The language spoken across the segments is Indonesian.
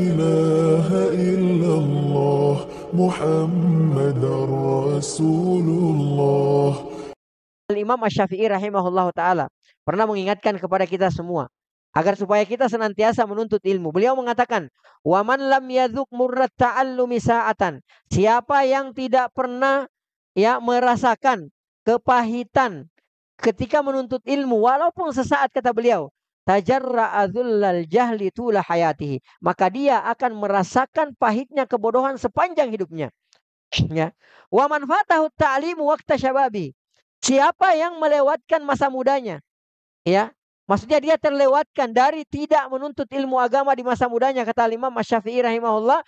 إله إلا الله محمد رسول الله Imam Asy-Syafi'i rahimahullahu taala pernah mengingatkan kepada kita semua agar supaya kita senantiasa menuntut ilmu. Beliau mengatakan, "Waman lam yadhuk murrat ta'allumi sa'atan." Siapa yang tidak pernah ya merasakan kepahitan ketika menuntut ilmu walaupun sesaat kata beliau, tajarra dhullal jahli tula hayatihi. Maka dia akan merasakan pahitnya kebodohan sepanjang hidupnya. Ya. Wa man fatahu ta'limu waqta syababi. Siapa yang melewatkan masa mudanya? Ya. Maksudnya dia terlewatkan dari tidak menuntut ilmu agama di masa mudanya kata Imam Syafi'i rahimahullah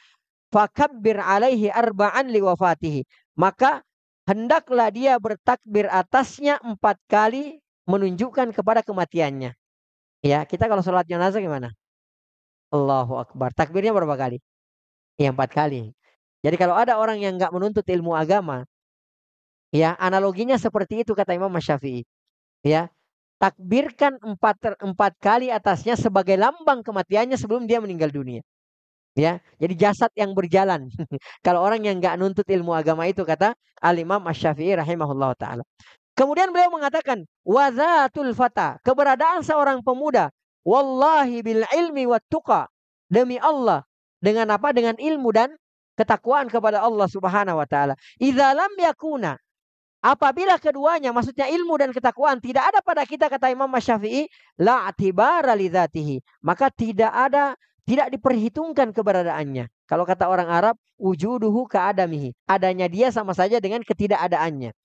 fakabbir alaihi arba'an wafatihi. Maka hendaklah dia bertakbir atasnya empat kali menunjukkan kepada kematiannya. Ya, kita kalau sholat jenazah gimana? Allahu Akbar. Takbirnya berapa kali? Ya, empat kali. Jadi kalau ada orang yang nggak menuntut ilmu agama, ya analoginya seperti itu kata Imam Syafi'i. Ya, takbirkan empat, empat kali atasnya sebagai lambang kematiannya sebelum dia meninggal dunia. Ya, jadi jasad yang berjalan. kalau orang yang nggak nuntut ilmu agama itu kata Al Imam Asy-Syafi'i rahimahullah taala. Kemudian beliau mengatakan, wazatul fata, keberadaan seorang pemuda, wallahi bil ilmi watuka tuqa, demi Allah, dengan apa? Dengan ilmu dan ketakwaan kepada Allah Subhanahu wa taala. Idza yakuna Apabila keduanya, maksudnya ilmu dan ketakwaan, tidak ada pada kita kata Imam Syafi'i, la atibara lidzatihi. Maka tidak ada, tidak diperhitungkan keberadaannya. Kalau kata orang Arab, wujuduhu keadamihi. Adanya dia sama saja dengan ketidakadaannya.